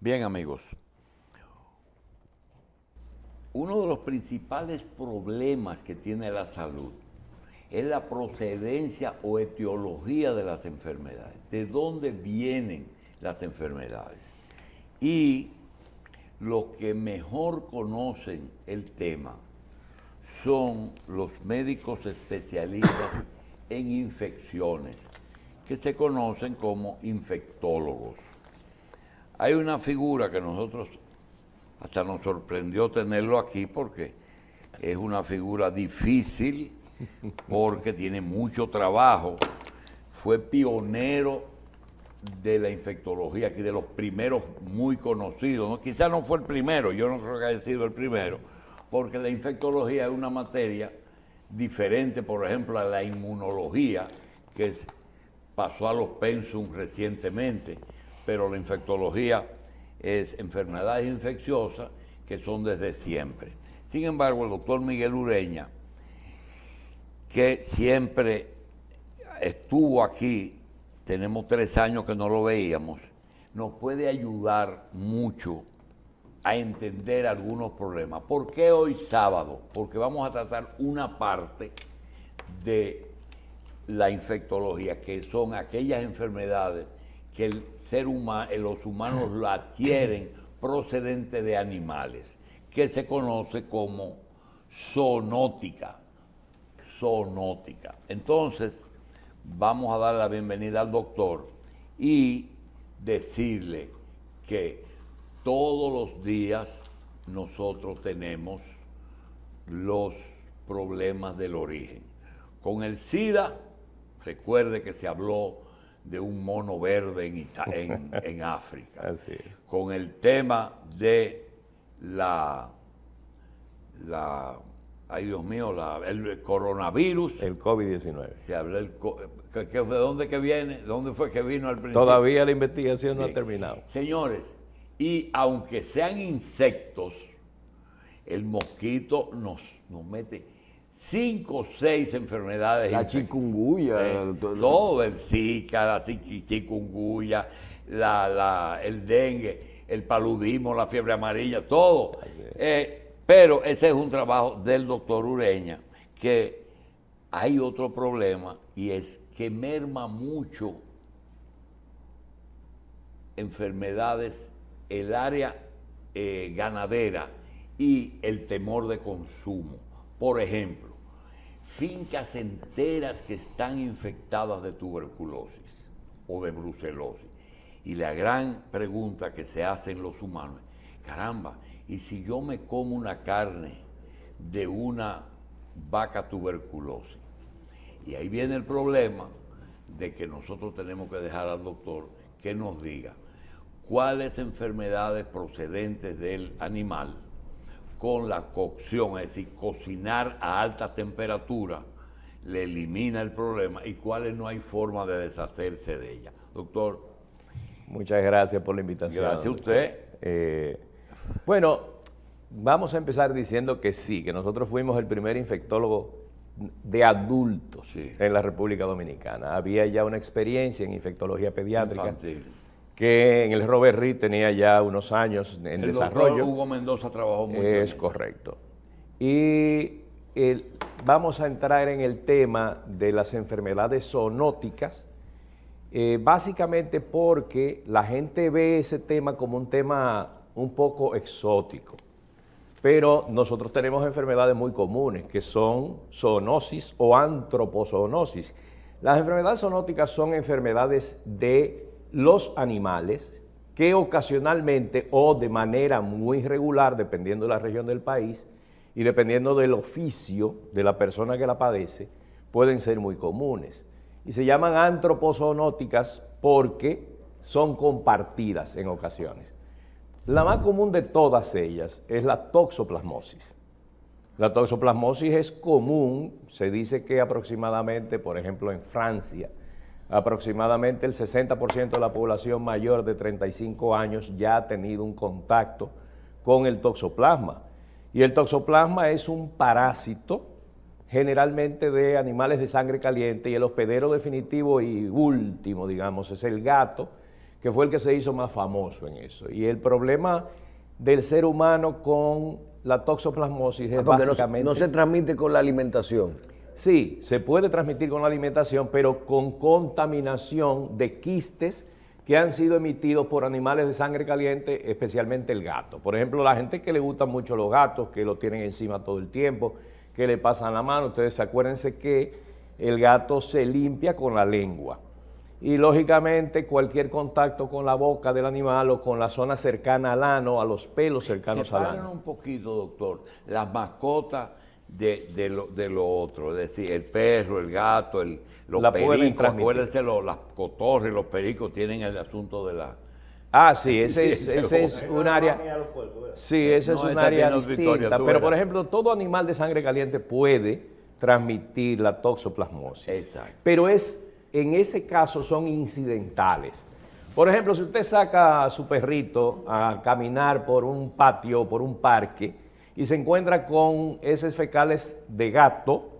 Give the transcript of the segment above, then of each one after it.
Bien, amigos. Uno de los principales problemas que tiene la salud es la procedencia o etiología de las enfermedades, de dónde vienen las enfermedades. Y los que mejor conocen el tema son los médicos especialistas en infecciones, que se conocen como infectólogos. Hay una figura que nosotros hasta nos sorprendió tenerlo aquí porque es una figura difícil, porque tiene mucho trabajo. Fue pionero de la infectología, aquí de los primeros muy conocidos. ¿no? Quizás no fue el primero, yo no creo que haya sido el primero, porque la infectología es una materia diferente, por ejemplo, a la inmunología, que pasó a los pensum recientemente pero la infectología es enfermedades infecciosas que son desde siempre. Sin embargo, el doctor Miguel Ureña, que siempre estuvo aquí, tenemos tres años que no lo veíamos, nos puede ayudar mucho a entender algunos problemas. ¿Por qué hoy sábado? Porque vamos a tratar una parte de la infectología, que son aquellas enfermedades que ser humano, eh, los humanos lo adquieren procedente de animales, que se conoce como zoonótica. Zoonótica. Entonces, vamos a dar la bienvenida al doctor y decirle que todos los días nosotros tenemos los problemas del origen. Con el SIDA, recuerde que se habló de un mono verde en, en, África, Así con el tema de la, la ay Dios mío, la, el coronavirus. El COVID-19. Se habló el, ¿De dónde que viene? ¿Dónde fue que vino al principio? Todavía la investigación no ha terminado. Señores, y aunque sean insectos, el mosquito nos, nos mete cinco o seis enfermedades. La chikungunya. Eh, todo el Zika, la chikungunya, el dengue, el paludismo, la fiebre amarilla, todo. Eh, pero ese es un trabajo del doctor Ureña, que hay otro problema y es que merma mucho enfermedades el área eh, ganadera y el temor de consumo. Por ejemplo, fincas enteras que están infectadas de tuberculosis o de brucelosis. Y la gran pregunta que se hacen los humanos, caramba, ¿y si yo me como una carne de una vaca tuberculosis? Y ahí viene el problema de que nosotros tenemos que dejar al doctor que nos diga cuáles enfermedades procedentes del animal con la cocción, es decir, cocinar a alta temperatura le elimina el problema y cuáles no hay forma de deshacerse de ella. Doctor. Muchas gracias por la invitación. Gracias a usted. Eh, bueno, vamos a empezar diciendo que sí, que nosotros fuimos el primer infectólogo de adultos en la República Dominicana. Había ya una experiencia en infectología pediátrica que en el Robert Reed tenía ya unos años en desarrollo. Hugo Mendoza trabajó mucho. Es correcto. Y vamos a entrar en el tema de las enfermedades zoonóticas, eh, básicamente porque la gente ve ese tema como un tema un poco exótico. Pero nosotros tenemos enfermedades muy comunes que son zoonosis o antropozoonosis. Las enfermedades zoonóticas son enfermedades de los animales que ocasionalmente o de manera muy regular dependiendo de la región del país y dependiendo del oficio de la persona que la padece, pueden ser muy comunes. Y se llaman antropozoonóticas porque son compartidas en ocasiones. La más común de todas ellas es la toxoplasmosis. La toxoplasmosis es común, se dice que aproximadamente, por ejemplo, en Francia, aproximadamente el 60% de la población mayor de 35 años ya ha tenido un contacto con el toxoplasma. Y el toxoplasma es un parásito generalmente de animales de sangre caliente y el hospedero definitivo y último, digamos, es el gato, que fue el que se hizo más famoso en eso. Y el problema del ser humano con la toxoplasmosis es ah, básicamente... no se transmite con la alimentación. Sí, se puede transmitir con la alimentación, pero con contaminación de quistes que han sido emitidos por animales de sangre caliente, especialmente el gato. Por ejemplo, la gente que le gustan mucho los gatos, que lo tienen encima todo el tiempo, que le pasan la mano, ustedes acuérdense que el gato se limpia con la lengua. Y lógicamente cualquier contacto con la boca del animal o con la zona cercana al ano, a los pelos cercanos al ano. un poquito, doctor, las mascotas de, lo, de lo otro, es decir, el perro, el gato, el, los pericos, acuérdense, los, las cotorres, los pericos tienen el asunto de la... Ah, sí, ese es, un área... Sí, ese es un área distinta, pero por ejemplo, todo animal de sangre caliente puede transmitir la toxoplasmosis. Exacto. Pero es, en ese caso son incidentales. Por ejemplo, si usted saca a su perrito a caminar por un patio, por un parque, y se encuentra con esos fecales de gato,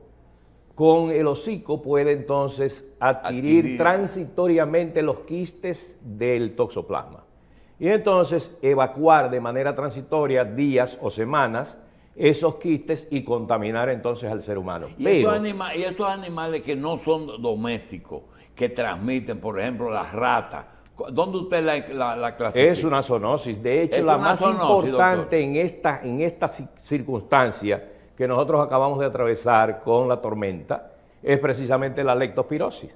con el hocico puede entonces adquirir, transitoriamente los quistes del toxoplasma. Y entonces evacuar de manera transitoria días o semanas esos quistes y contaminar entonces al ser humano. y estos animales que no son domésticos, que transmiten, por ejemplo, las ratas, ¿Dónde usted la, clasifica? Es una zoonosis. De hecho, la más importante en esta, en circunstancia que nosotros acabamos de atravesar con la tormenta es precisamente la leptospirosis.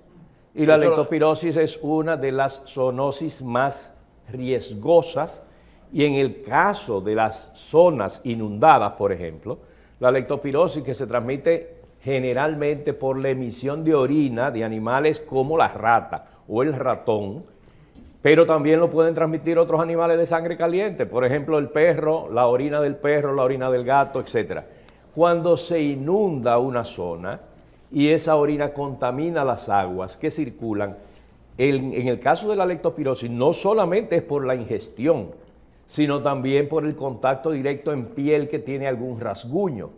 Y la leptospirosis es una de las zoonosis más riesgosas y en el caso de las zonas inundadas, por ejemplo, la leptospirosis que se transmite generalmente por la emisión de orina de animales como la rata o el ratón, pero también lo pueden transmitir otros animales de sangre caliente, por ejemplo el perro, la orina del perro, la orina del gato, etc. Cuando se inunda una zona y esa orina contamina las aguas que circulan, en, el caso de la lectospirosis no solamente es por la ingestión, sino también por el contacto directo en piel que tiene algún rasguño.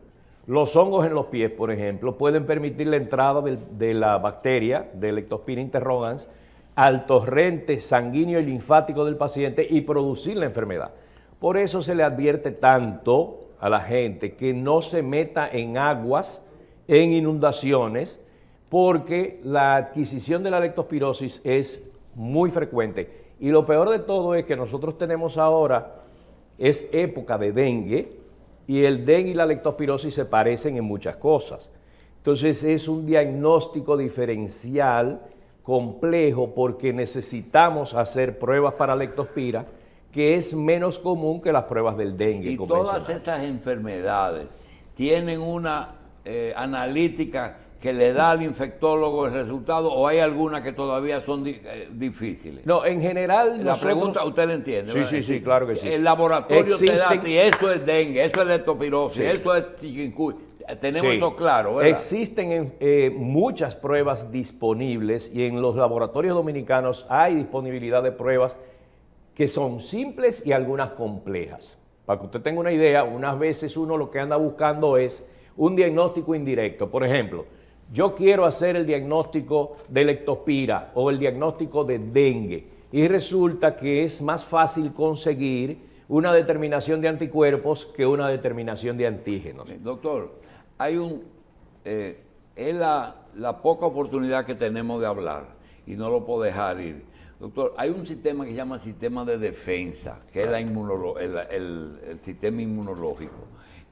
Los hongos en los pies, por ejemplo, pueden permitir la entrada de, la bacteria, de leptospira interrogans, al torrente sanguíneo y linfático del paciente y producir la enfermedad. Por eso se le advierte tanto a la gente que no se meta en aguas, en inundaciones, porque la adquisición de la leptospirosis es muy frecuente. Y lo peor de todo es que nosotros tenemos ahora, es época de dengue, y el dengue y la lectospirosis se parecen en muchas cosas. Entonces es un diagnóstico diferencial complejo porque necesitamos hacer pruebas para lectospira, que es menos común que las pruebas del dengue. Y todas esas enfermedades tienen una eh, analítica que le da al infectólogo el resultado o hay algunas que todavía son eh, difíciles? No, en general. La pregunta usted la entiende. Sí, sí, sí, claro que sí. El laboratorio te da, y eso es dengue, eso es leptospirosis, eso es chikungunya, tenemos esto claro, ¿verdad? Existen eh, muchas pruebas disponibles y en los laboratorios dominicanos hay disponibilidad de pruebas que son simples y algunas complejas. Para que usted tenga una idea, unas veces uno lo que anda buscando es un diagnóstico indirecto. Por ejemplo, yo quiero hacer el diagnóstico de lectospira o el diagnóstico de dengue y resulta que es más fácil conseguir una determinación de anticuerpos que una determinación de antígenos. Doctor, hay un, eh, es la, poca oportunidad que tenemos de hablar y no lo puedo dejar ir. Doctor, hay un sistema que se llama sistema de defensa, que es el, el, sistema inmunológico,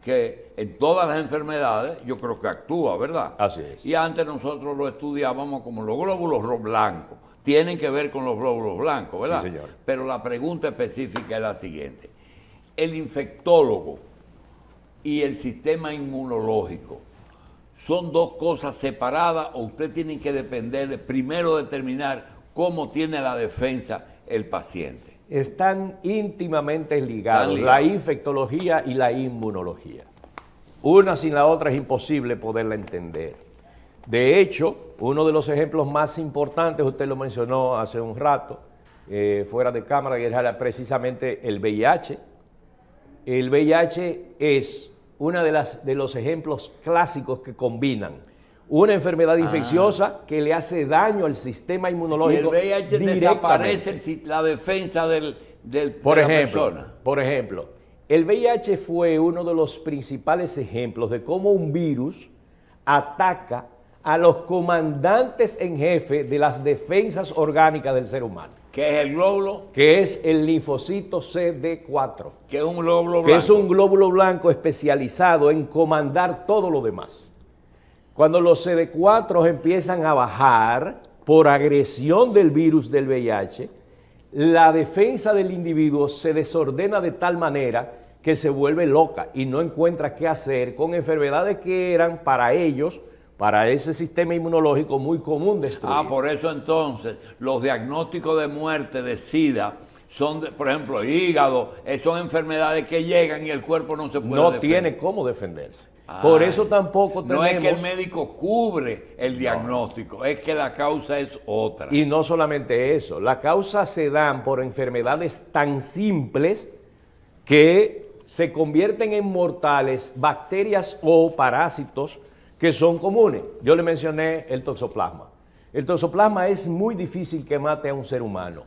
que en todas las enfermedades yo creo que actúa, ¿verdad? Así es. Y antes nosotros lo estudiábamos como los glóbulos blancos. Tienen que ver con los glóbulos blancos, ¿verdad? Sí, señor. Pero la pregunta específica es la siguiente. El infectólogo, y el sistema inmunológico. Son dos cosas separadas o usted tiene que depender de primero determinar cómo tiene la defensa el paciente. Están íntimamente ligados, la infectología y la inmunología. Una sin la otra es imposible poderla entender. De hecho, uno de los ejemplos más importantes, usted lo mencionó hace un rato, eh, fuera de cámara, que era precisamente el VIH. El VIH es uno de, de los ejemplos clásicos que combinan una enfermedad ah. infecciosa que le hace daño al sistema inmunológico. el VIH desaparece la defensa del, de persona. Por ejemplo, el VIH fue uno de los principales ejemplos de cómo un virus ataca a los comandantes en jefe de las defensas orgánicas del ser humano. ¿Qué es el glóbulo? Que es el linfocito CD4. ¿Qué es un glóbulo blanco? Que es un glóbulo blanco especializado en comandar todo lo demás. Cuando los CD4 empiezan a bajar por agresión del virus del VIH, la defensa del individuo se desordena de tal manera que se vuelve loca y no encuentra qué hacer con enfermedades que eran para ellos para ese sistema inmunológico muy común estudio. Ah, por eso entonces los diagnósticos de muerte de SIDA son, por ejemplo, hígado, eh, son enfermedades que llegan y el cuerpo no se puede No tiene cómo defenderse. por eso ah, tampoco tenemos... No es que el médico cubre el diagnóstico, es que la causa es otra. Y no solamente eso, la causa se dan por enfermedades tan simples que se convierten en mortales bacterias o parásitos que son comunes. Yo le mencioné el toxoplasma. El toxoplasma es muy difícil que mate a un ser humano.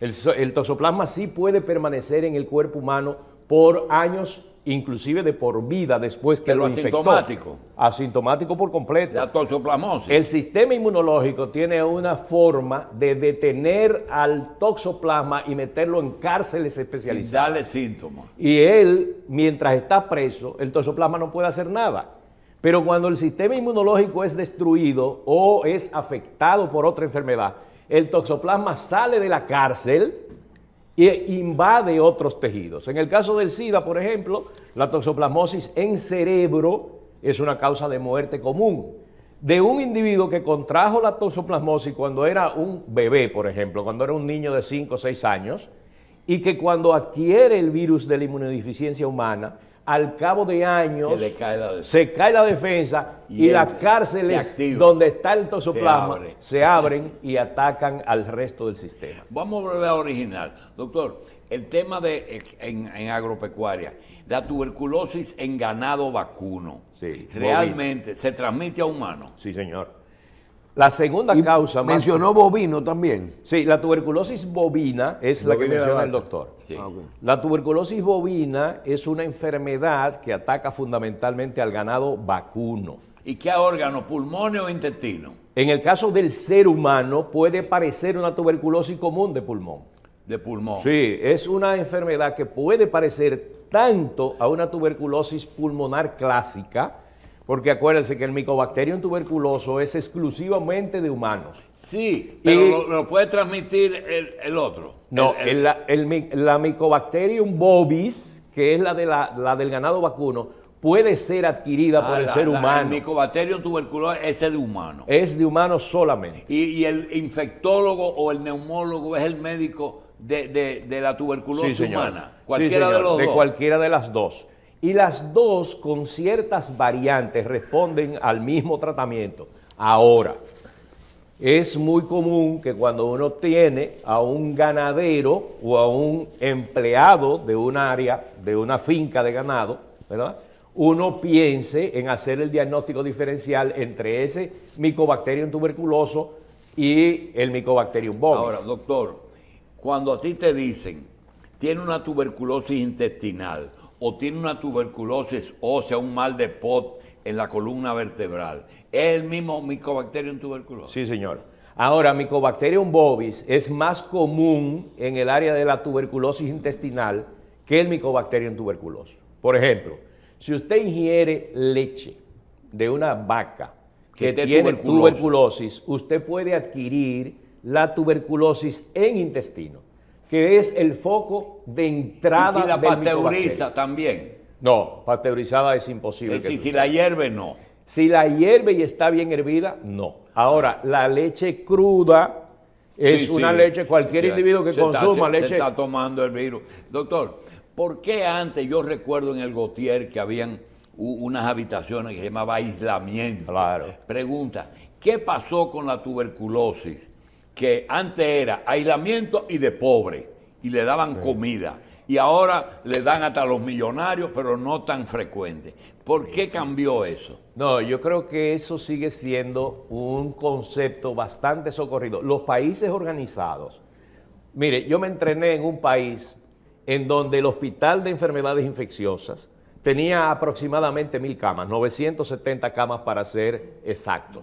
El, toxoplasma sí puede permanecer en el cuerpo humano por años, inclusive de por vida después que lo infectó. asintomático. Asintomático por completo. La toxoplasmosis. El sistema inmunológico tiene una forma de detener al toxoplasma y meterlo en cárceles especializadas. Y darle síntomas. Y él, mientras está preso, el toxoplasma no puede hacer nada. Pero cuando el sistema inmunológico es destruido o es afectado por otra enfermedad, el toxoplasma sale de la cárcel e invade otros tejidos. En el caso del SIDA, por ejemplo, la toxoplasmosis en cerebro es una causa de muerte común. De un individuo que contrajo la toxoplasmosis cuando era un bebé, por ejemplo, cuando era un niño de 5 o 6 años, y que cuando adquiere el virus de la inmunodeficiencia humana al cabo de años se cae la defensa y, las cárceles donde está el toxoplasma se, se, abren y atacan al resto del sistema. Vamos a volver a original. Doctor, el tema de en, agropecuaria, la tuberculosis en ganado vacuno, realmente se transmite a humanos. Sí, señor. La segunda causa. Mencionó bovino también. Sí, la tuberculosis bovina es la que menciona el doctor. Ah, la tuberculosis bovina es una enfermedad que ataca fundamentalmente al ganado vacuno. ¿Y qué órgano? ¿Pulmón o intestino? En el caso del ser humano puede parecer una tuberculosis común de pulmón. De pulmón. Sí, es una enfermedad que puede parecer tanto a una tuberculosis pulmonar clásica, porque acuérdense que el micobacterium tuberculoso es exclusivamente de humanos. Sí, pero lo, puede transmitir el, otro. No, la micobacterium bovis, que es la, de la, del ganado vacuno, puede ser adquirida ah, por el ser humano. el micobacterium tuberculoso es de humano. Es de humanos solamente. Y, el infectólogo o el neumólogo es el médico de, de, de la tuberculosis humana. Cualquiera de los dos. De cualquiera de las dos y las dos con ciertas variantes responden al mismo tratamiento. Ahora, es muy común que cuando uno tiene a un ganadero o a un empleado de un área, de una finca de ganado, ¿verdad? uno piense en hacer el diagnóstico diferencial entre ese micobacterium tuberculoso y el micobacterium bovis. Ahora, doctor, cuando a ti te dicen, tiene una tuberculosis intestinal, o tiene una tuberculosis o sea, un mal de POT en la columna vertebral. ¿Es el mismo Mycobacterium tuberculosis? Sí, señor. Ahora, Mycobacterium bovis es más común en el área de la tuberculosis intestinal que el Mycobacterium tuberculosis. Por ejemplo, si usted ingiere leche de una vaca que, tiene tuberculosis, usted puede adquirir la tuberculosis en intestino que es el foco de entrada. ¿Y la pasteuriza también? No, pasteurizada es imposible. Es si la hierve, no. Si la hierve y está bien hervida, no. Ahora, la leche cruda es una leche, cualquier individuo que consuma leche. está tomando el virus. Doctor, ¿por qué antes yo recuerdo en el Gautier que habían unas habitaciones que se llamaba aislamiento? Claro. Pregunta, ¿qué pasó con la tuberculosis? que antes era aislamiento y de pobre, y le daban comida. Y ahora le dan hasta a los millonarios, pero no tan frecuente. ¿Por qué cambió eso? No, yo creo que eso sigue siendo un concepto bastante socorrido. Los países organizados. Mire, yo me entrené en un país en donde el Hospital de Enfermedades Infecciosas tenía aproximadamente mil camas, 970 camas para ser exacto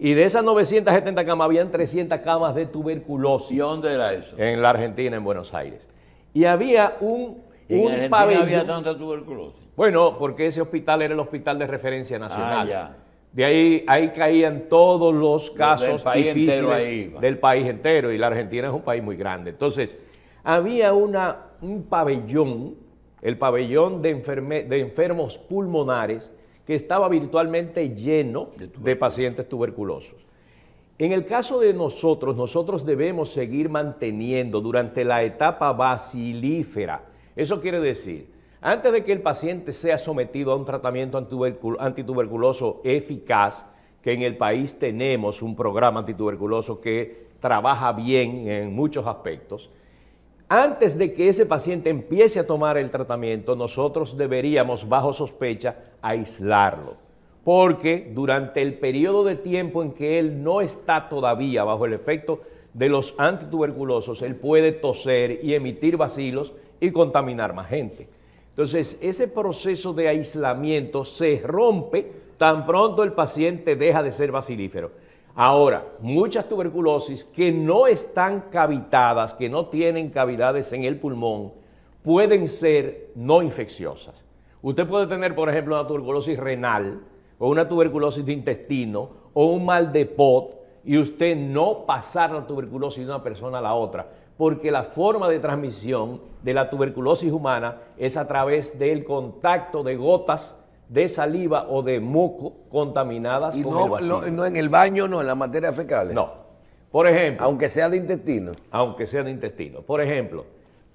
Y de esas 970 camas habían 300 camas de tuberculosis. ¿Y dónde era eso? En la Argentina, en Buenos Aires. Y había un, un pabellón. había tanta tuberculosis? Bueno, porque ese hospital era el hospital de referencia nacional. Ah, de ahí, ahí caían todos los casos del país del país entero. Y la Argentina es un país muy grande. Entonces, había una, un pabellón el pabellón de, enfermos pulmonares que estaba virtualmente lleno de, pacientes tuberculosos. En el caso de nosotros, nosotros debemos seguir manteniendo durante la etapa basilífera. Eso quiere decir, antes de que el paciente sea sometido a un tratamiento antituberculoso eficaz, que en el país tenemos un programa antituberculoso que trabaja bien en muchos aspectos, antes de que ese paciente empiece a tomar el tratamiento, nosotros deberíamos, bajo sospecha, aislarlo. Porque durante el periodo de tiempo en que él no está todavía bajo el efecto de los antituberculosos, él puede toser y emitir vacilos y contaminar más gente. Entonces, ese proceso de aislamiento se rompe tan pronto el paciente deja de ser bacilífero. Ahora, muchas tuberculosis que no están cavitadas, que no tienen cavidades en el pulmón, pueden ser no infecciosas. Usted puede tener, por ejemplo, una tuberculosis renal o una tuberculosis de intestino o un mal de pot y usted no pasar la tuberculosis de una persona a la otra, porque la forma de transmisión de la tuberculosis humana es a través del contacto de gotas de saliva o de moco contaminadas y no, en el baño, no, en la materia fecal. No. Por ejemplo. Aunque sea de intestino. Aunque sea de intestino. Por ejemplo,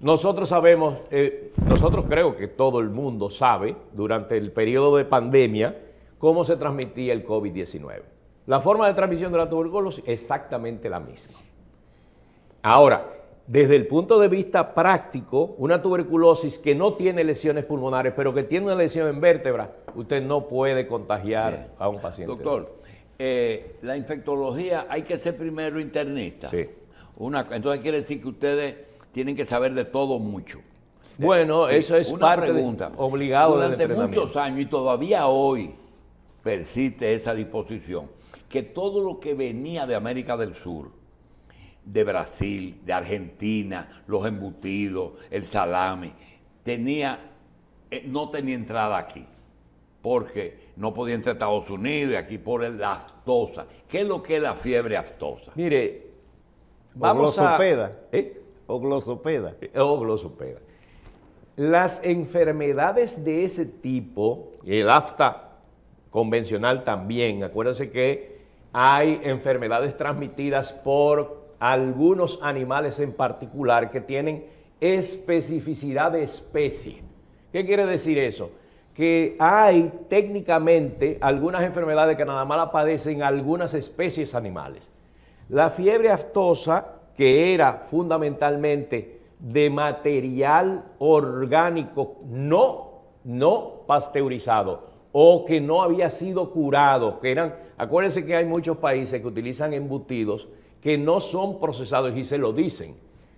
nosotros sabemos, eh, nosotros creo que todo el mundo sabe, durante el periodo de pandemia, cómo se transmitía el COVID-19. La forma de transmisión de la tuberculosis es exactamente la misma. Ahora, desde el punto de vista práctico, una tuberculosis que no tiene lesiones pulmonares, pero que tiene una lesión en vértebra, usted no puede contagiar a un paciente. Doctor, eh, la infectología hay que ser primero internista. Sí. entonces quiere decir que ustedes tienen que saber de todo mucho. Bueno, eso es una pregunta. obligado Durante del muchos años y todavía hoy persiste esa disposición que todo lo que venía de América del Sur, de Brasil, de Argentina, los embutidos, el salami. Tenía, eh, no tenía entrada aquí, porque no podía entrar a Estados Unidos y aquí por la aftosa. ¿Qué es lo que es la fiebre aftosa? Mire, vamos a... ¿eh? O glosopeda. Eh, o Las enfermedades de ese tipo, el afta convencional también, acuérdense que hay enfermedades transmitidas por algunos animales en particular que tienen especificidad de especie. ¿Qué quiere decir eso? Que hay técnicamente algunas enfermedades que nada más la padecen algunas especies animales. La fiebre aftosa, que era fundamentalmente de material orgánico no, no pasteurizado, o que no había sido curado, que eran, acuérdense que hay muchos países que utilizan embutidos que no son procesados y se lo dicen.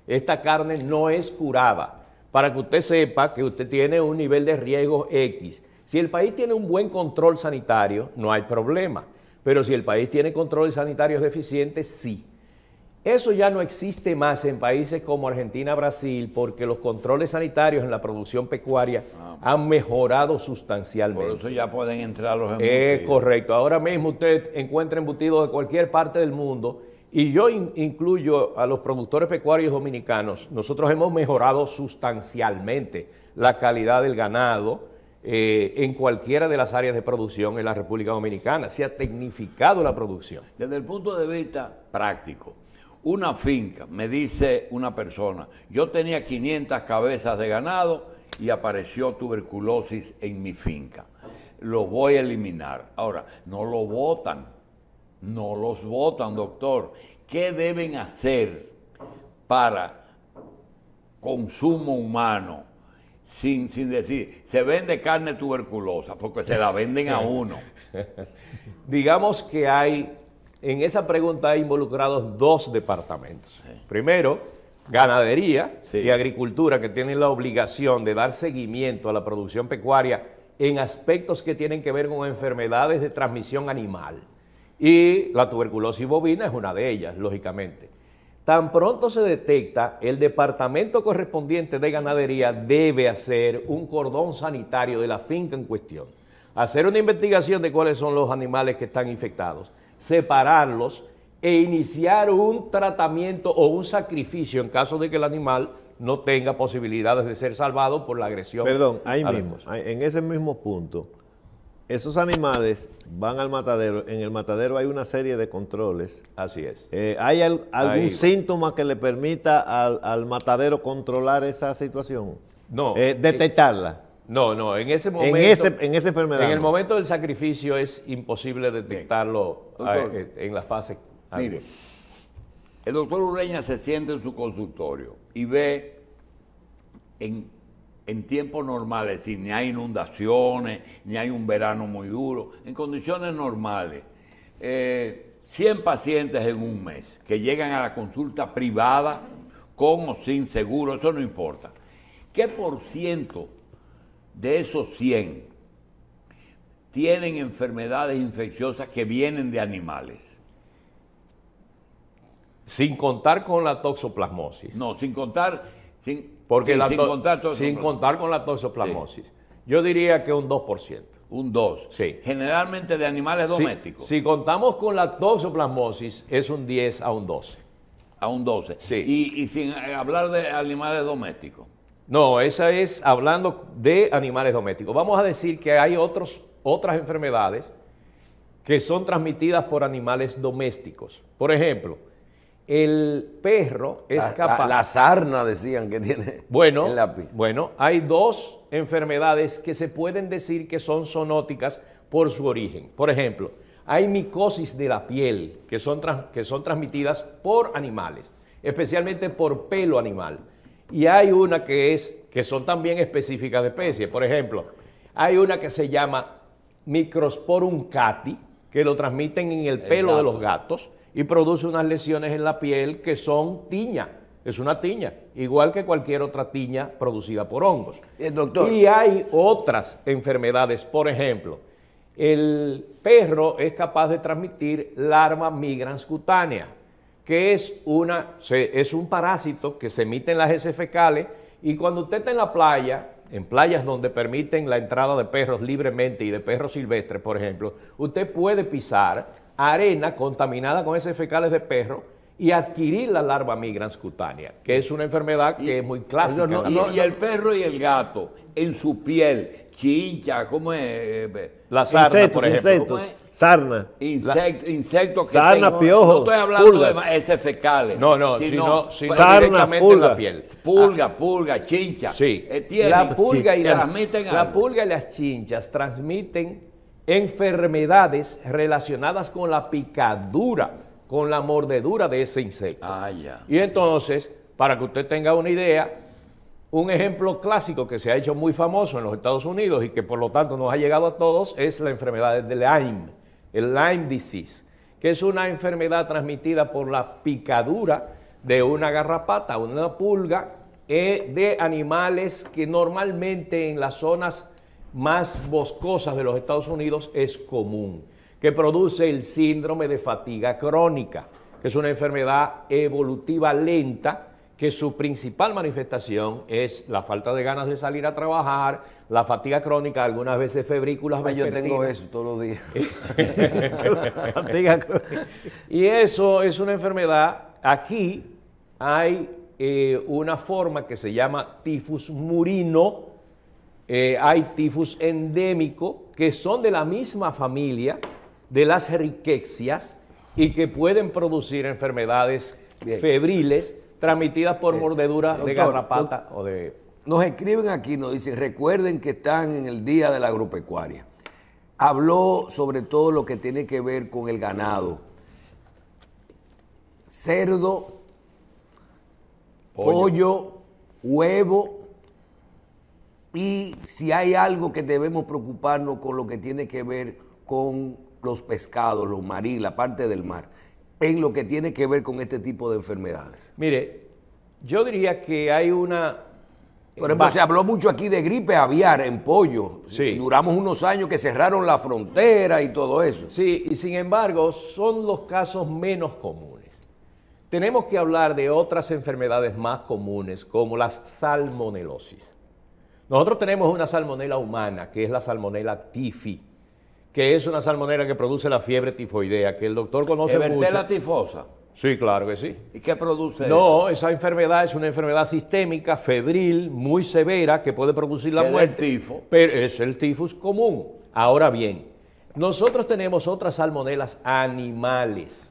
Esta carne no es curada, para que usted sepa que usted tiene un nivel de riesgo X. Si el país tiene un buen control sanitario, no hay problema, pero si el país tiene controles sanitarios deficientes, sí. Eso ya no existe más en países como Argentina, Brasil, porque los controles sanitarios en la producción pecuaria ah, pues. han mejorado sustancialmente. Por eso ya pueden entrar los embutidos. Es correcto. Ahora mismo usted encuentra embutidos de cualquier parte del mundo y yo incluyo a los productores pecuarios dominicanos, nosotros hemos mejorado sustancialmente la calidad del ganado eh, en cualquiera de las áreas de producción en la República Dominicana. Se ha tecnificado la producción. Desde el punto de vista práctico, una finca, me dice una persona, yo tenía 500 cabezas de ganado y apareció tuberculosis en mi finca. Lo voy a eliminar. Ahora, no lo votan no los votan, doctor. ¿Qué deben hacer para consumo humano? Sin, decir, se vende carne tuberculosa, porque se la venden a uno. Digamos que hay, en esa pregunta hay involucrados dos departamentos. Primero, ganadería y agricultura, que tienen la obligación de dar seguimiento a la producción pecuaria en aspectos que tienen que ver con enfermedades de transmisión animal. Y la tuberculosis bovina es una de ellas, lógicamente. Tan pronto se detecta, el departamento correspondiente de ganadería debe hacer un cordón sanitario de la finca en cuestión, hacer una investigación de cuáles son los animales que están infectados, separarlos e iniciar un tratamiento o un sacrificio en caso de que el animal no tenga posibilidades de ser salvado por la agresión. Perdón, ahí mismo, en ese mismo punto esos animales van al matadero. En el matadero hay una serie de controles. Así es. Eh, ¿Hay algún síntoma que le permita al, matadero controlar esa situación? No. Eh, detectarla. no, no, en ese momento. En, ese, esa enfermedad. En el momento del sacrificio es imposible detectarlo eh, en la fase. Mire, el doctor Ureña se siente en su consultorio y ve en en tiempos normales, sin ni hay inundaciones, ni hay un verano muy duro, en condiciones normales, 100 eh, pacientes en un mes que llegan a la consulta privada con o sin seguro, eso no importa. ¿Qué por ciento de esos 100 tienen enfermedades infecciosas que vienen de animales? Sin contar con la toxoplasmosis. No, sin contar, sin, porque la sin, contar, sin contar con la toxoplasmosis. Yo diría que un 2%. Un 2. Sí. Generalmente de animales domésticos. Si, contamos con la toxoplasmosis, es un 10 a un 12. A un 12. Sí. Y, sin eh, hablar de animales domésticos. No, esa es hablando de animales domésticos. Vamos a decir que hay otros, otras enfermedades que son transmitidas por animales domésticos. Por ejemplo, el perro es capaz. La, sarna decían que tiene bueno, Bueno, hay dos enfermedades que se pueden decir que son zoonóticas por su origen. Por ejemplo, hay micosis de la piel que son, que son transmitidas por animales, especialmente por pelo animal. Y hay una que es que son también específicas de especies. Por ejemplo, hay una que se llama Microsporum cati, que lo transmiten en el, pelo de los gatos y produce unas lesiones en la piel que son tiña, es una tiña, igual que cualquier otra tiña producida por hongos. Y hay otras enfermedades, por ejemplo, el perro es capaz de transmitir larva migrans cutánea, que es, una, es un parásito que se emite en las heces fecales y cuando usted está en la playa, en playas donde permiten la entrada de perros libremente y de perros silvestres, por ejemplo, usted puede pisar arena contaminada con esos fecales de perro y adquirir la larva migrans cutánea, que es una enfermedad que es muy clásica. y, el perro y el gato en su piel, chincha, ¿cómo es? La sarna, por ejemplo. sarna. Insectos, que sarna, piojo, No estoy hablando de ese fecales. No, no, sino, directamente en la piel. Pulga, ah. pulga, chincha. Sí. Eh, la pulga, y la pulga y las chinchas transmiten enfermedades relacionadas con la picadura, con la mordedura de ese insecto. Ah, y entonces, para que usted tenga una idea, un ejemplo clásico que se ha hecho muy famoso en los Estados Unidos y que por lo tanto nos ha llegado a todos es la enfermedad de Lyme, el Lyme disease, que es una enfermedad transmitida por la picadura de una garrapata, una pulga eh, de animales que normalmente en las zonas más boscosas de los Estados Unidos es común, que produce el síndrome de fatiga crónica, que es una enfermedad evolutiva lenta que su principal manifestación es la falta de ganas de salir a trabajar, la fatiga crónica, algunas veces febrículas. Ah, yo tengo eso todos los días. Y eso es una enfermedad. Aquí hay eh, una forma que se llama tifus murino, eh, hay tifus endémico que son de la misma familia de las riquexias y que pueden producir enfermedades febriles transmitidas por eh, mordedura de garrapata o de... Nos escriben aquí, nos dicen, recuerden que están en el Día de la Agropecuaria. Habló sobre todo lo que tiene que ver con el ganado. Cerdo, pollo huevo y si hay algo que debemos preocuparnos con lo que tiene que ver con los pescados, los marí, la parte del mar, en lo que tiene que ver con este tipo de enfermedades. Mire, yo diría que hay una... Por ejemplo, se habló mucho aquí de gripe aviar en pollo. Sí. Duramos unos años que cerraron la frontera y todo eso. Sí, y sin embargo son los casos menos comunes. Tenemos que hablar de otras enfermedades más comunes como las salmonelosis. Nosotros tenemos una salmonela humana, que es la salmonela tifi, que es una salmonela que produce la fiebre tifoidea, que el doctor conoce Evertela la tifosa? Sí, claro que sí. ¿Y qué produce eso? No, esa enfermedad es una enfermedad sistémica, febril, muy severa, que puede producir la muerte. Es el tifo. Pero es el tifus común. Ahora bien, nosotros tenemos otras salmonelas animales.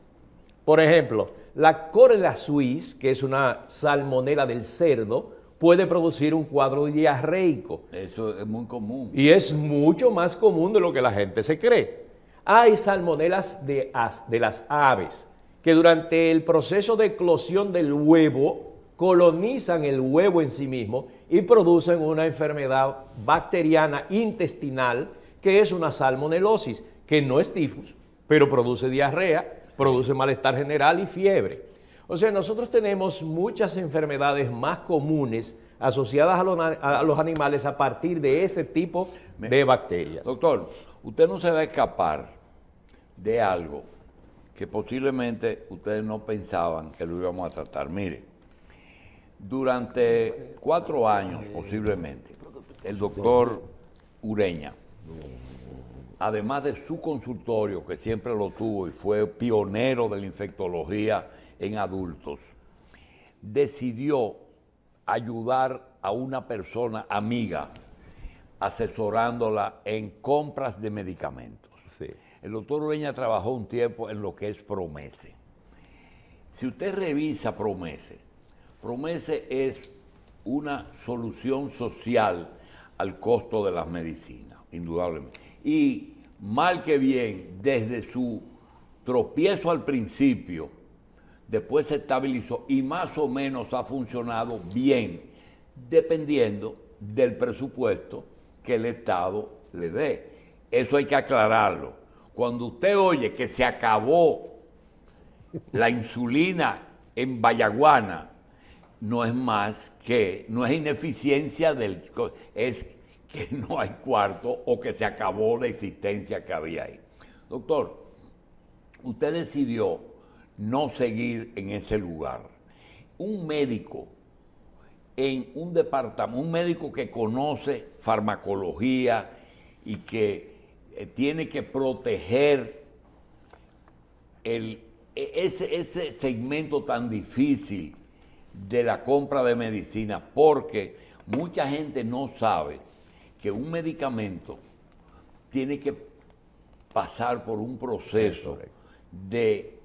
Por ejemplo, la corela suiz, que es una salmonela del cerdo, puede producir un cuadro diarreico. Eso es muy común. Y es mucho más común de lo que la gente se cree. Hay salmonelas de, de las aves que durante el proceso de eclosión del huevo colonizan el huevo en sí mismo y producen una enfermedad bacteriana intestinal que es una salmonelosis, que no es tifus, pero produce diarrea, produce malestar general y fiebre. O sea, nosotros tenemos muchas enfermedades más comunes asociadas a los, animales a partir de ese tipo de bacterias. Doctor, usted no se va a escapar de algo que posiblemente ustedes no pensaban que lo íbamos a tratar. Mire, durante cuatro años posiblemente, el doctor Ureña, además de su consultorio, que siempre lo tuvo y fue pionero de la infectología en adultos, decidió ayudar a una persona amiga asesorándola en compras de medicamentos. El doctor Ureña trabajó un tiempo en lo que es Promese. Si usted revisa Promese, Promese es una solución social al costo de las medicinas, indudablemente. Y mal que bien, desde su tropiezo al principio, después se estabilizó y más o menos ha funcionado bien, dependiendo del presupuesto que el Estado le dé. Eso hay que aclararlo. Cuando usted oye que se acabó la insulina en Bayaguana, no es más que, no es ineficiencia del, es que no hay cuarto o que se acabó la existencia que había ahí. Doctor, usted decidió no seguir en ese lugar. Un médico en un departamento, un médico que conoce farmacología y que eh, tiene que proteger el, e, ese, ese segmento tan difícil de la compra de medicinas, porque mucha gente no sabe que un medicamento tiene que pasar por un proceso de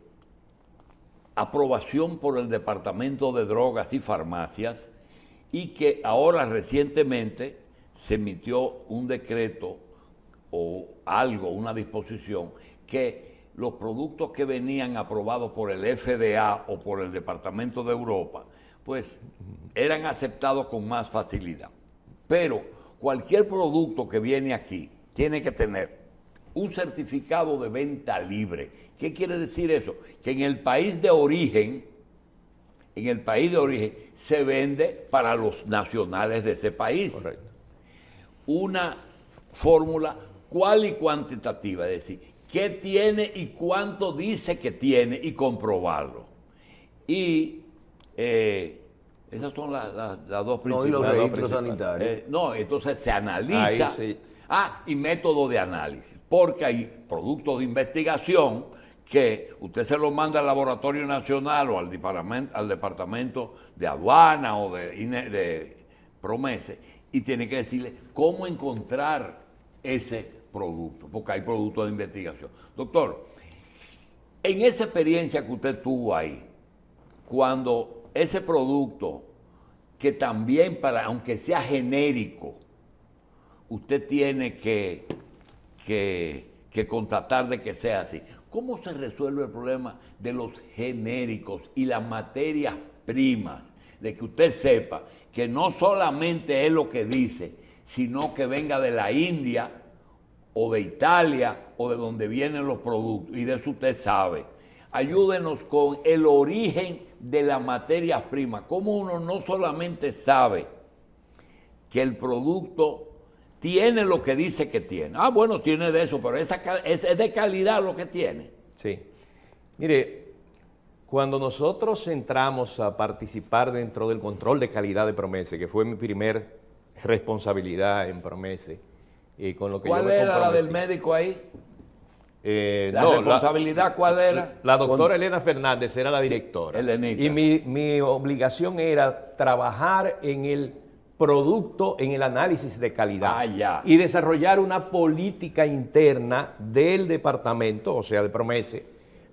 aprobación por el Departamento de Drogas y Farmacias y que ahora recientemente se emitió un decreto o algo, una disposición, que los productos que venían aprobados por el FDA o por el Departamento de Europa, pues eran aceptados con más facilidad. Pero cualquier producto que viene aquí tiene que tener un certificado de venta libre. ¿Qué quiere decir eso? Que en el país de origen, en el país de origen, se vende para los nacionales de ese país. Correcto. Una fórmula cual y cuantitativa, es decir, qué tiene y cuánto dice que tiene y comprobarlo. Y eh, esas son las, dos principales. No, registros sanitarios. Eh, no, entonces se analiza. Ah, y método de análisis, porque hay productos de investigación que usted se los manda al Laboratorio Nacional o al Departamento, de Aduana o de, de Promese y tiene que decirle cómo encontrar ese producto, porque hay productos de investigación. Doctor, en esa experiencia que usted tuvo ahí, cuando ese producto, que también para, aunque sea genérico, usted tiene que, que, contratar de que sea así. ¿Cómo se resuelve el problema de los genéricos y las materias primas? De que usted sepa que no solamente es lo que dice, sino que venga de la India o de Italia o de donde vienen los productos. Y de eso usted sabe. Ayúdenos con el origen de las materias primas. Cómo uno no solamente sabe que el producto tiene lo que dice que tiene. Ah, bueno, tiene de eso, pero es, de calidad lo que tiene. Sí. Mire, cuando nosotros entramos a participar dentro del control de calidad de Promese, que fue mi primer responsabilidad en Promese, y eh, con lo que ¿Cuál yo me era la del médico ahí? Eh, ¿La responsabilidad cuál era? La doctora Elena Fernández era la directora. y mi, obligación era trabajar en el producto en el análisis de calidad ah, y desarrollar una política interna del departamento, o sea, de Promese,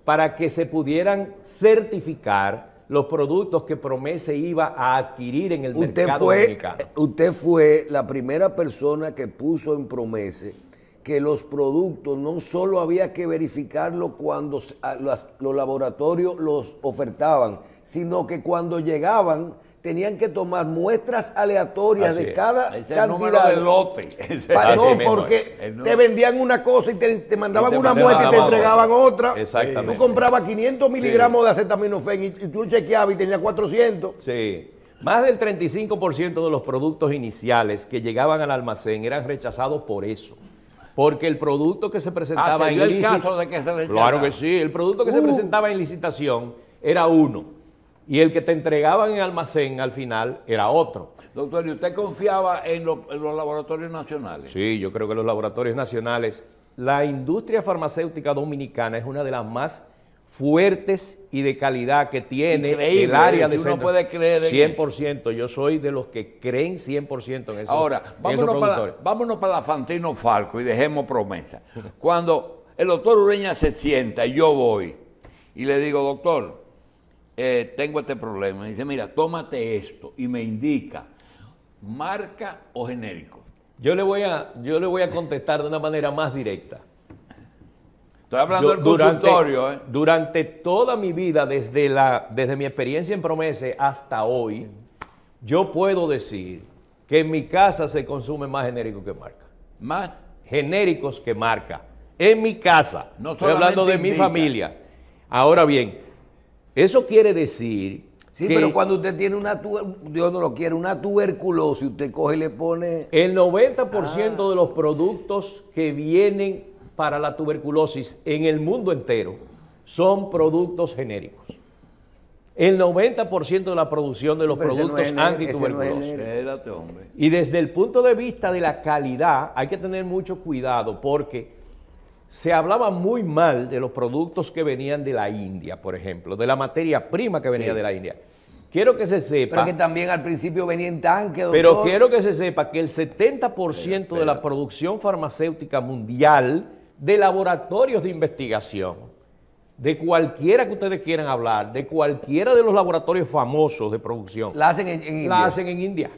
para que se pudieran certificar los productos que Promese iba a adquirir en el usted mercado fue, Usted fue la primera persona que puso en Promese que los productos no solo había que verificarlo cuando los laboratorios los ofertaban, sino que cuando llegaban tenían que tomar muestras aleatorias de cada es. de lote. no, porque te vendían una cosa y te, mandaban una muestra y te entregaban otra. Exactamente. Tú comprabas 500 miligramos de acetaminofén y, y tú chequeabas y tenías 400. Sí. Más del 35% de los productos iniciales que llegaban al almacén eran rechazados por eso. Porque el producto que se ah, presentaba en licitación. Claro que sí, el producto que se uh. presentaba en licitación era uno y el que te entregaban en almacén al final era otro. Doctor, ¿y usted confiaba en, los laboratorios nacionales? Sí, yo creo que los laboratorios nacionales, la industria farmacéutica dominicana es una de las más fuertes y de calidad que tiene el área ¿eh? de si uno puede creer en 100%, yo soy de los que creen 100% en eso. Ahora, vámonos, para, vámonos para Fantino Falco y dejemos promesa. Cuando el doctor Ureña se sienta yo voy y le digo, doctor, eh, tengo este problema. dice, mira, tómate esto y me indica, marca o genérico. Yo le voy a, yo le voy a contestar de una manera más directa. Estoy hablando del consultorio. Durante, eh. durante toda mi vida, desde, la, desde mi experiencia en Promese hasta hoy, yo puedo decir que en mi casa se consume más genérico que marca. Más genéricos que marca. En mi casa. No estoy hablando de mi familia. Ahora bien, eso quiere decir. Sí, pero cuando usted tiene una, Dios no lo quiere, una tuberculosis, usted coge y le pone. El 90% ah. de los productos que vienen para la tuberculosis en el mundo entero son productos genéricos. El 90% de la producción de los productos antituberculosos. y desde el punto de vista de la calidad, hay que tener mucho cuidado porque se hablaba muy mal de los productos que venían de la India, por ejemplo, de la materia prima que venía de la India. Quiero que se sepa. Pero que también al principio venía en Pero quiero que se sepa que el 70% de la producción farmacéutica mundial de laboratorios de investigación, de cualquiera que ustedes quieran hablar, de cualquiera de los laboratorios famosos de producción, la hacen en, India. La hacen en India.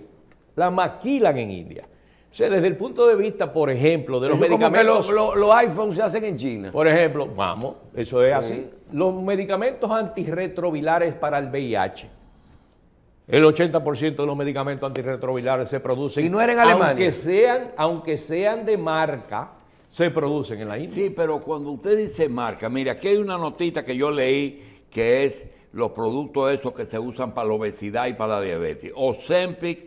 La maquilan en India. O sea, desde el punto de vista, por ejemplo, de los medicamentos. Como los iPhones se hacen en China. Por ejemplo, vamos, eso es así. Los medicamentos antirretrovilares para el VIH. El 80% de los medicamentos antirretrovilares se producen. Y no eran en Alemania. Aunque sean, aunque sean de marca, se producen en la India. Sí, pero cuando usted dice marca, mira, aquí hay una notita que yo leí que es los productos esos que se usan para la obesidad y para la diabetes. Ozempic,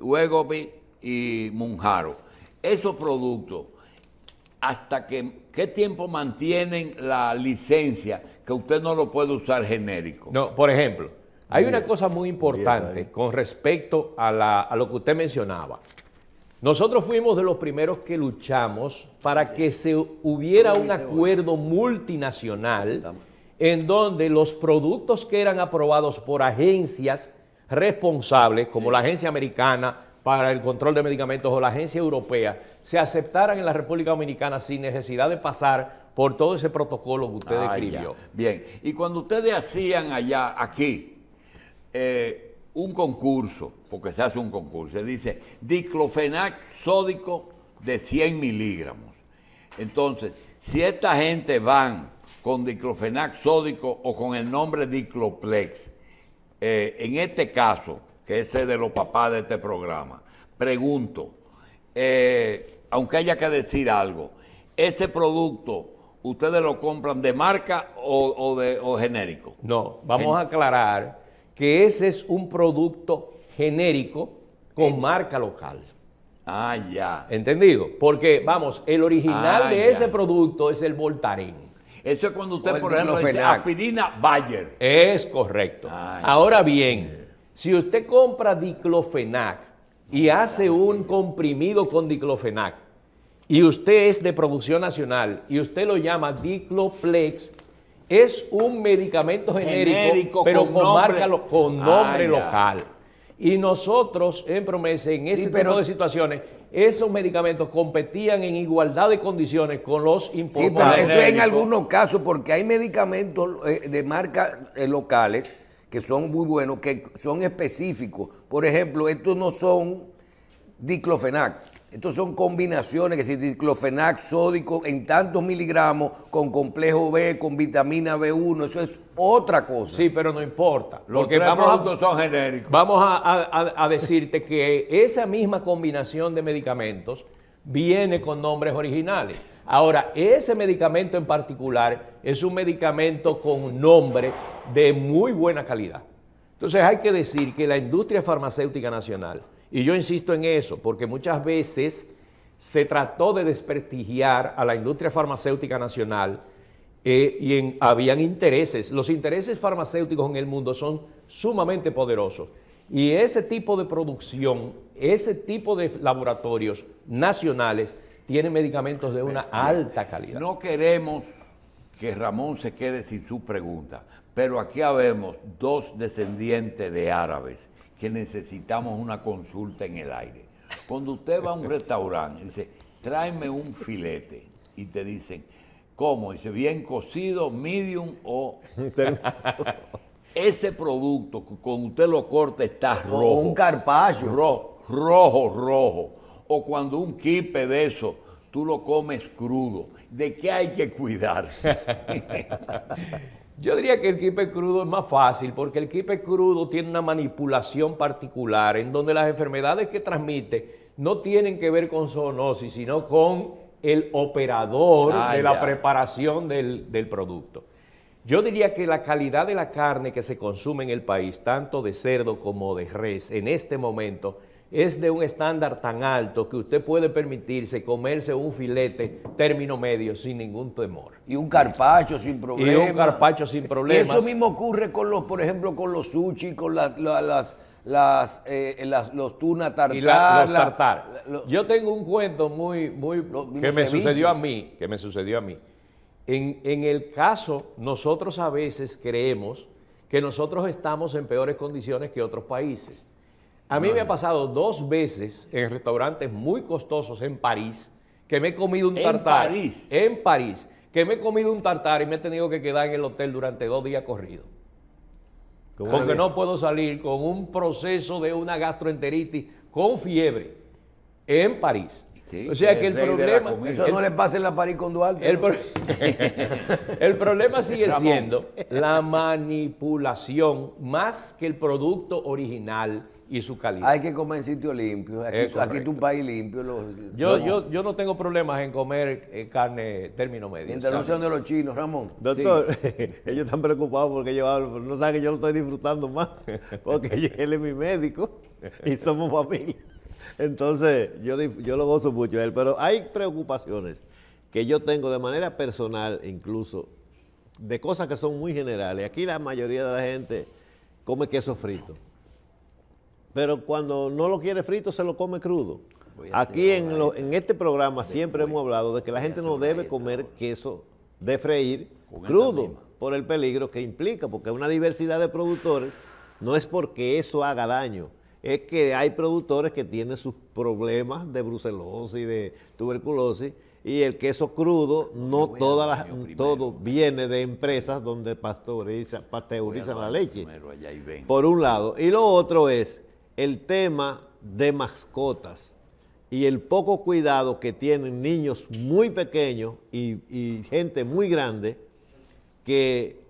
Wegovy y Munjaro. Esos productos, ¿hasta que, qué tiempo mantienen la licencia que usted no lo puede usar genérico? No, por ejemplo, hay una cosa muy importante con respecto a, lo que usted mencionaba. Nosotros fuimos de los primeros que luchamos para que se hubiera un acuerdo multinacional en donde los productos que eran aprobados por agencias responsables, como la Agencia Americana para el Control de Medicamentos o la Agencia Europea se aceptaran en la República Dominicana sin necesidad de pasar por todo ese protocolo que usted ah, escribió. Bien, y cuando ustedes hacían allá, aquí, eh, un concurso, porque se hace un concurso, se dice diclofenac sódico de 100 miligramos. Entonces, si esta gente van con diclofenac sódico o con el nombre dicloplex, eh, en este caso, que ese es de los papás de este programa. Pregunto, eh, aunque haya que decir algo, ese producto, ¿ustedes lo compran de marca o, genérico? No, vamos a aclarar que ese es un producto genérico con eh, marca local. Ah, ya. ¿Entendido? Porque, vamos, el original ah, de ese producto es el Voltaren. Eso es cuando usted, por ejemplo, dice aspirina Bayer. Es correcto. Ah, Ahora bien, si usted compra diclofenac y hace un comprimido con diclofenac y usted es de producción nacional y usted lo llama dicloplex, es un medicamento genérico, pero con, nombre, local. Y nosotros en Promesa, en ese tipo de situaciones, esos medicamentos competían en igualdad de condiciones con los importados. Sí, pero eso en algunos casos, porque hay medicamentos eh, de marcas eh, locales que son muy buenos, que son específicos. Por ejemplo, estos no son diclofenac, estos son combinaciones, que si diclofenac sódico en tantos miligramos con complejo B, con vitamina B1, eso es otra cosa. Sí, pero no importa. Los que tres productos son genéricos. Vamos a decirte que esa misma combinación de medicamentos viene con nombres originales. Ahora, ese medicamento en particular es un medicamento con nombre de muy buena calidad. Entonces hay que decir que la industria farmacéutica nacional, y yo insisto en eso, porque muchas veces se trató de desprestigiar a la industria farmacéutica nacional eh, y habían intereses. Los intereses farmacéuticos en el mundo son sumamente poderosos. Y ese tipo de producción, ese tipo de laboratorios nacionales, tiene medicamentos de una alta calidad. No queremos que Ramón se quede sin su pregunta, pero aquí habemos dos descendientes de árabes que necesitamos una consulta en el aire. Cuando usted va a un restaurante y dice, tráeme un filete, y te dicen, ¿cómo? Dice, bien cocido, medium o... Ese producto, cuando usted lo corta, está rojo. un carpaccio. Rojo, rojo, rojo o cuando un kipe de eso tú lo comes crudo? ¿De qué hay que cuidarse? Yo diría que el kipe crudo es más fácil porque el kipe crudo tiene una manipulación particular en donde las enfermedades que transmite no tienen que ver con zoonosis, sino con el operador ah, de la preparación del producto. Yo diría que la calidad de la carne que se consume en el país, tanto de cerdo como de res, en este momento, es de un estándar tan alto que usted puede permitirse comerse un filete término medio sin ningún temor. Y un carpacho sin problema. Y un carpacho sin problemas. Y eso mismo ocurre con los, por ejemplo, con los sushi, con las, eh, las los tuna tartar. Y los tartar. Yo tengo un cuento muy, muy que me sucedió a mí, que me sucedió a mí. En, en, el caso, nosotros a veces creemos que nosotros estamos en peores condiciones que otros países. A mí me ha pasado dos veces en restaurantes muy costosos en París que me he comido un tartar. En París. En París. Que me he comido un tartar y me he tenido que quedar en el hotel durante dos días corridos. Porque no puedo salir con un proceso de una gastroenteritis con fiebre en París. o sea que el, problema. Eso no le pasa en la París con Duarte. El, problema sigue siendo la manipulación más que el producto original y su calidad. Hay que comer en sitios limpios. Aquí, es un país limpio. yo, no. tengo problemas en comer eh, carne término medio. interrupción de los chinos, Ramón. Doctor, ellos están preocupados porque yo no saben que yo lo estoy disfrutando más, porque él es mi médico y somos familia. Entonces, yo, yo lo gozo mucho él, pero hay preocupaciones que yo tengo de manera personal incluso, de cosas que son muy generales. Aquí la mayoría de la gente come queso frito pero cuando no lo quiere frito se lo come crudo. Aquí en, en, este programa siempre hemos hablado de que la gente no debe comer queso de freír crudo por el peligro que implica, porque una diversidad de productores no es porque eso haga daño, es que hay productores que tienen sus problemas de brucelosis, de tuberculosis, y el queso crudo no toda todo viene de empresas donde pasteuriza, pasteurizan la leche, por un lado. Y lo otro es el tema de mascotas y el poco cuidado que tienen niños muy pequeños y, gente muy grande que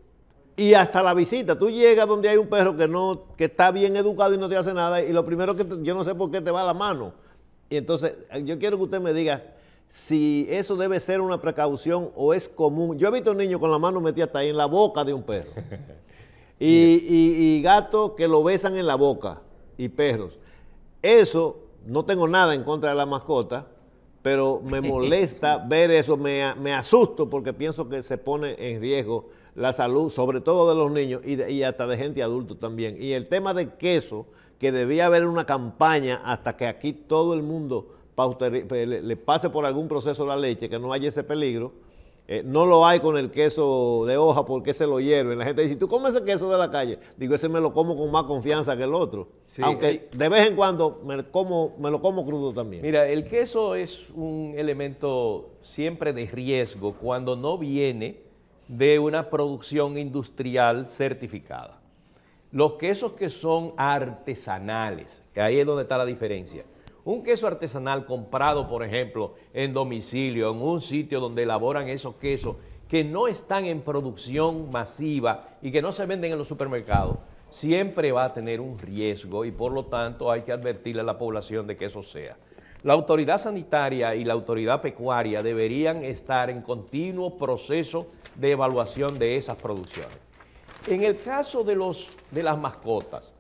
y hasta la visita. Tú llegas donde hay un perro que no, que está bien educado y no te hace nada, y lo primero que yo no sé por qué te va la mano. Y entonces, eh, yo quiero que usted me diga si eso debe ser una precaución o es común. Yo he visto niños con la mano metida hasta ahí en la boca de un perro. Y, y gatos que lo besan en la boca y perros. Eso, no tengo nada en contra de la mascota, pero me molesta ver eso, me, asusto porque pienso que se pone en riesgo la salud, sobre todo de los niños y, y hasta de gente adulta también. Y el tema de queso, que debía haber una campaña hasta que aquí todo el mundo le pase por algún proceso la leche, que no haya ese peligro eh, no lo hay con el queso de hoja porque se lo hierven. La gente dice, ¿tú comes ese queso de la calle? Digo, ese me lo como con más confianza que el otro. Aunque eh. de vez en cuando me, como, me lo como crudo también. Mira, el queso es un elemento siempre de riesgo cuando no viene de una producción industrial certificada. Los quesos que son artesanales, que ahí es donde está la diferencia un queso artesanal comprado, por ejemplo, en domicilio, en un sitio donde elaboran esos quesos que no están en producción masiva y que no se venden en los supermercados, siempre va a tener un riesgo y por lo tanto hay que advertirle a la población de que eso sea. La autoridad sanitaria y la autoridad pecuaria deberían estar en continuo proceso de evaluación de esas producciones. En el caso de, los, de las mascotas,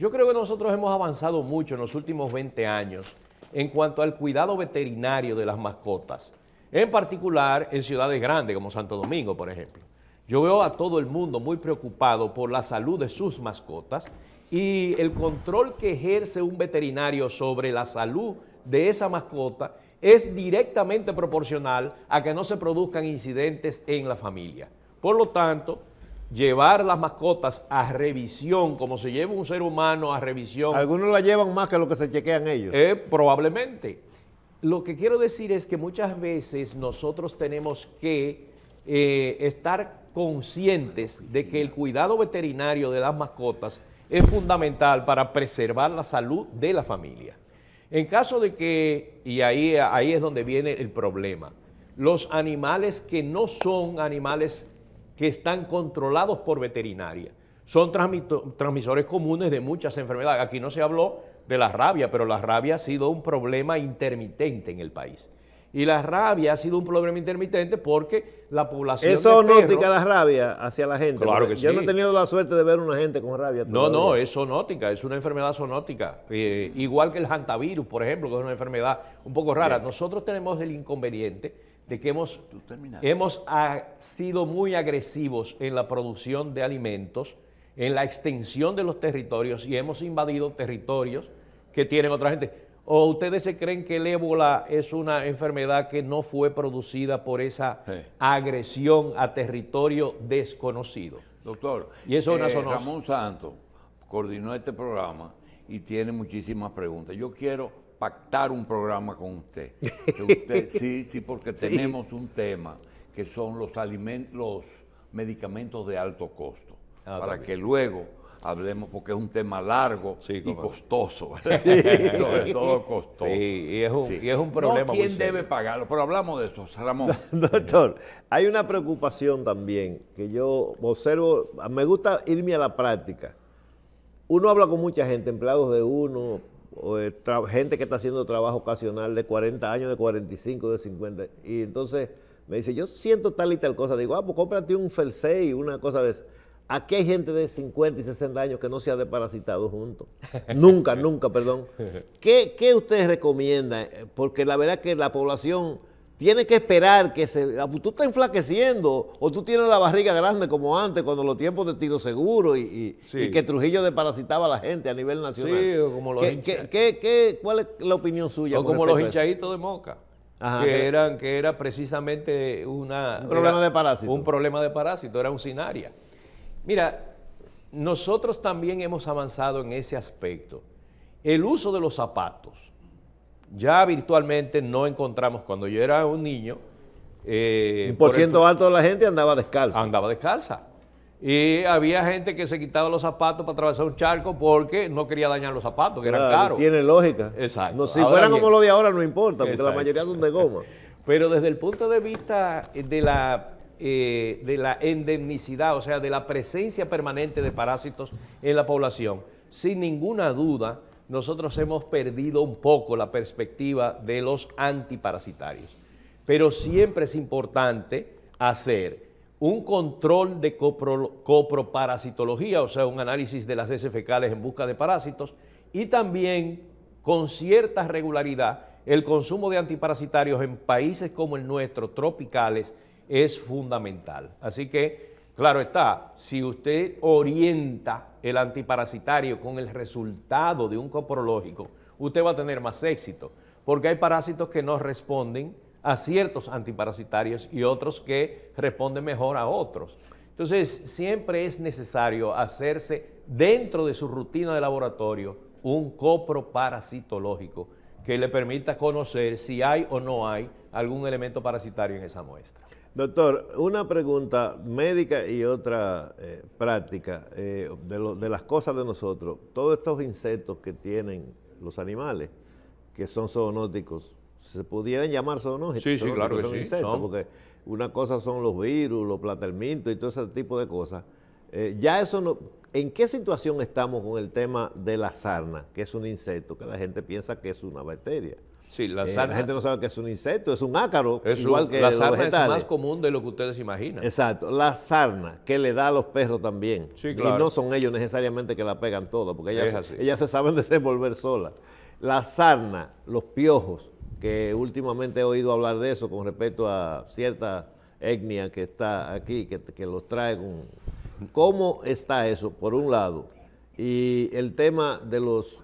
yo creo que nosotros hemos avanzado mucho en los últimos 20 años en cuanto al cuidado veterinario de las mascotas, en particular en ciudades grandes como Santo Domingo, por ejemplo. Yo veo a todo el mundo muy preocupado por la salud de sus mascotas y el control que ejerce un veterinario sobre la salud de esa mascota es directamente proporcional a que no se produzcan incidentes en la familia. Por lo tanto, llevar las mascotas a revisión, como se lleva un ser humano a revisión. Algunos la llevan más que lo que se chequean ellos. Eh, probablemente. Lo que quiero decir es que muchas veces nosotros tenemos que eh, estar conscientes de que el cuidado veterinario de las mascotas es fundamental para preservar la salud de la familia. En caso de que, y ahí, ahí es donde viene el problema, los animales que no son animales que están controlados por veterinaria. Son transmisores comunes de muchas enfermedades. Aquí no se habló de la rabia, pero la rabia ha sido un problema intermitente en el país. Y la rabia ha sido un problema intermitente porque la población. Eso de la rabia hacia la gente. Claro que Yo no he tenido la suerte de ver una gente con rabia. No, no, es zoonótica, es una enfermedad sonótica, eh, igual que el hantavirus, por ejemplo, que es una enfermedad un poco rara. Nosotros tenemos el inconveniente de que hemos, hemos ah, sido muy agresivos en la producción de alimentos, en la extensión de los territorios y hemos invadido territorios que tienen otra gente. ¿O ustedes se creen que el ébola es una enfermedad que no fue producida por esa agresión a territorio desconocido? Doctor, y eso eh, Ramón Santos coordinó este programa y tiene muchísimas preguntas. Yo quiero pactar un programa con usted. sí, sí, porque tenemos un tema que son los alimentos, los medicamentos de alto costo, ah, para que luego hablemos, porque es un tema largo y costoso, sobre todo costoso. y es un, y es un problema. ¿Quién debe pagarlo? Pero hablamos de eso, Ramón. Doctor, hay una preocupación también que yo observo, me gusta irme a la práctica. Uno habla con mucha gente, empleados de uno, eh, gente que está haciendo trabajo ocasional de 40 años, de 45, de 50. Y entonces me dice, yo siento tal y tal cosa. Digo, ah, pues cómprate un y una cosa de eso. Aquí hay gente de 50 y 60 años que no se ha deparasitado juntos. nunca, nunca, perdón. ¿Qué, ¿Qué ustedes recomiendan? Porque la verdad que la población Tienes que esperar que se... Ah, pues, tú estás enflaqueciendo o tú tienes la barriga grande como antes, cuando los tiempos de tiro seguro y, que Trujillo desparasitaba a la gente a nivel nacional. Sí, o como los ¿Qué, cuál es la opinión suya? O como los hinchaditos de Moca. que, eran, que era precisamente una, un problema de parásito. Un problema de parásito, era un sinaria. Mira, nosotros también hemos avanzado en ese aspecto. El uso de los zapatos ya virtualmente no encontramos, cuando yo era un niño... Eh, un por ciento alto de la gente andaba descalza. Andaba descalza. Y había gente que se quitaba los zapatos para atravesar un charco porque no quería dañar los zapatos, que eran caros. Tiene lógica. Exacto. si fueran como lo de ahora no importa, porque la mayoría son de goma. Pero desde el punto de vista eh, de la, eh, de la endemnicidad, o sea, de la presencia permanente de parásitos en la población, sin ninguna duda, nosotros hemos perdido un poco la perspectiva de los antiparasitarios. Pero siempre es importante hacer un control de coproparasitología, o sea, un análisis de las heces fecales en busca de parásitos, y también con cierta regularidad el consumo de antiparasitarios en países como el nuestro, tropicales, es fundamental. Así que Claro está, si usted orienta el antiparasitario con el resultado de un coprológico, usted va a tener más éxito, porque hay parásitos que no responden a ciertos antiparasitarios y otros que responden mejor a otros. Entonces, siempre es necesario hacerse dentro de su rutina de laboratorio un coproparasitológico que le permita conocer si hay o no hay algún elemento parasitario en esa muestra. Doctor, una pregunta médica y otra eh, práctica eh, de, las cosas de nosotros. Todos estos insectos que tienen los animales, que son zoonóticos, se pudieran llamar zoonóticos. Sí, sí, claro que son sí. Insectos, Porque una cosa son los virus, los platelmintos y todo ese tipo de cosas. Eh, ya eso no. ¿En qué situación estamos con el tema de la sarna, que es un insecto, que la gente piensa que es una bacteria? Sí, la, eh, gente no sabe que es un insecto, es un ácaro. Es igual que la sarna es más común de lo que ustedes imaginan. Exacto, la sarna que le da a los perros también. Y no son ellos necesariamente que la pegan todo, porque ellas, se saben desenvolver sola La sarna, los piojos, que últimamente he oído hablar de eso con respecto a cierta etnia que está aquí, que, que los trae con... ¿Cómo está eso, por un lado? Y el tema de los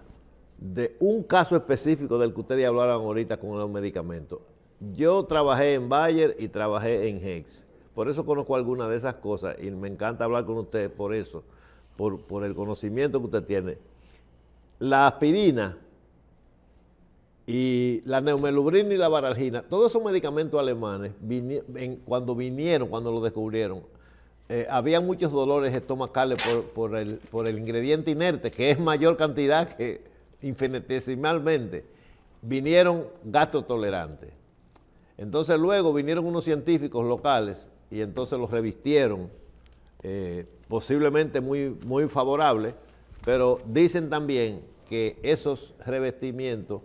de un caso específico del que ustedes hablaron ahorita con los medicamentos. Yo trabajé en Bayer y trabajé en Hex. Por eso conozco algunas de esas cosas y me encanta hablar con ustedes por eso, por, el conocimiento que usted tiene. La aspirina y la neumelubrina y la baralgina, todos esos medicamentos alemanes, cuando vinieron, cuando lo descubrieron, eh, había muchos dolores estomacales por el ingrediente inerte, que es mayor cantidad que infinitesimalmente, vinieron gastos tolerantes. Entonces luego vinieron unos científicos locales y entonces los revistieron, eh, posiblemente muy, muy favorables, pero dicen también que esos revestimientos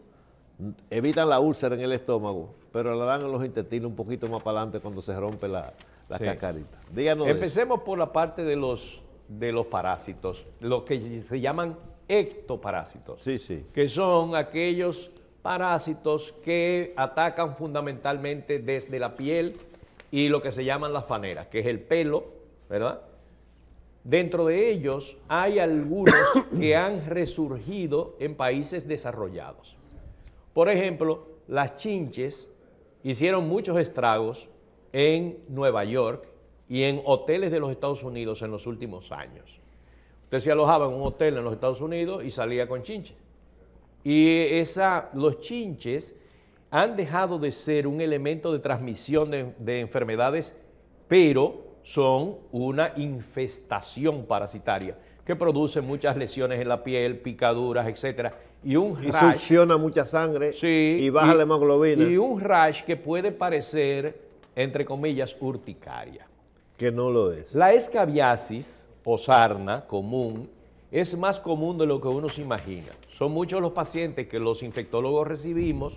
evitan la úlcera en el estómago, pero la dan en los intestinos un poquito más para adelante cuando se rompe la, la Díganos Empecemos por la parte de los, de los parásitos, los que se llaman ectoparásitos, sí, sí. que son aquellos parásitos que atacan fundamentalmente desde la piel y lo que se llaman las faneras, que es el pelo, ¿verdad? Dentro de ellos hay algunos que han resurgido en países desarrollados. Por ejemplo, las chinches hicieron muchos estragos en Nueva York y en hoteles de los Estados Unidos en los últimos años. Usted se alojaba en un hotel en los Estados Unidos y salía con chinches. Y esa, los chinches han dejado de ser un elemento de transmisión de, enfermedades, pero son una infestación parasitaria que produce muchas lesiones en la piel, picaduras, etcétera. Y un y succiona mucha sangre y baja la hemoglobina. Y un rash que puede parecer, entre comillas, urticaria. Que no lo es. La escabiasis Posarna común es más común de lo que uno se imagina. Son muchos los pacientes que los infectólogos recibimos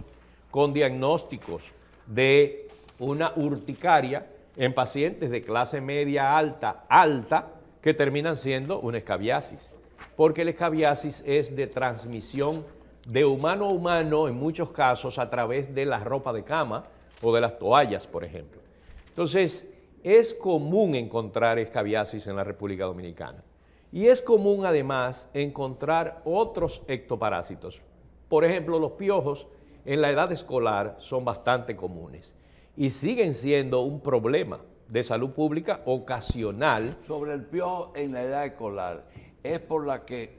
con diagnósticos de una urticaria en pacientes de clase media alta, alta, que terminan siendo un escabiasis. Porque el escabiasis es de transmisión de humano a humano, en muchos casos, a través de la ropa de cama o de las toallas, por ejemplo. Entonces, es común encontrar escabiasis en la República Dominicana. Y es común además encontrar otros ectoparásitos. Por ejemplo, los piojos en la edad escolar son bastante comunes y siguen siendo un problema de salud pública ocasional. Sobre el piojo en la edad escolar, ¿es por la que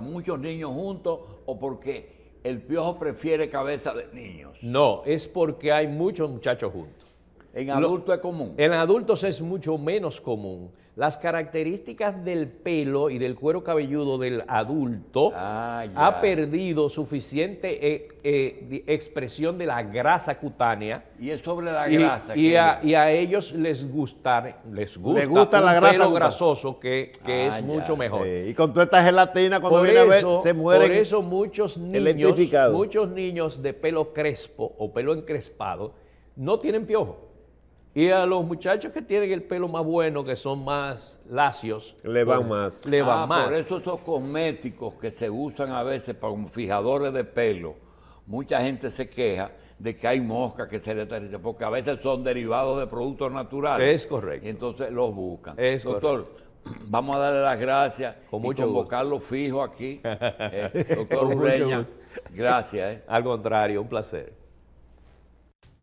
muchos niños juntos o porque el piojo prefiere cabeza de niños? No, es porque hay muchos muchachos juntos. En adultos es común. En adultos es mucho menos común. Las características del pelo y del cuero cabelludo del adulto ah, ha perdido suficiente eh, eh, expresión de la grasa cutánea. Y es sobre la grasa. Y a, y a, ellos les les gusta, el la grasa pelo grasoso que, ah, es mucho mejor. Y con toda esta gelatina cuando viene a ver se muere. Por eso muchos niños, muchos niños de pelo crespo o pelo encrespado no tienen piojo y a los muchachos que tienen el pelo más bueno, que son más lacios. Le van pues, más. Le van ah, más. Por eso esos cosméticos que se usan a veces para fijadores de pelo, mucha gente se queja de que hay moscas que se le aterrizan, porque a veces son derivados de productos naturales. Es correcto. entonces los buscan. Doctor, vamos a darle las gracias Con mucho y convocarlo fijo aquí. Eh, doctor Reña. gracias. Eh. Al contrario, un placer.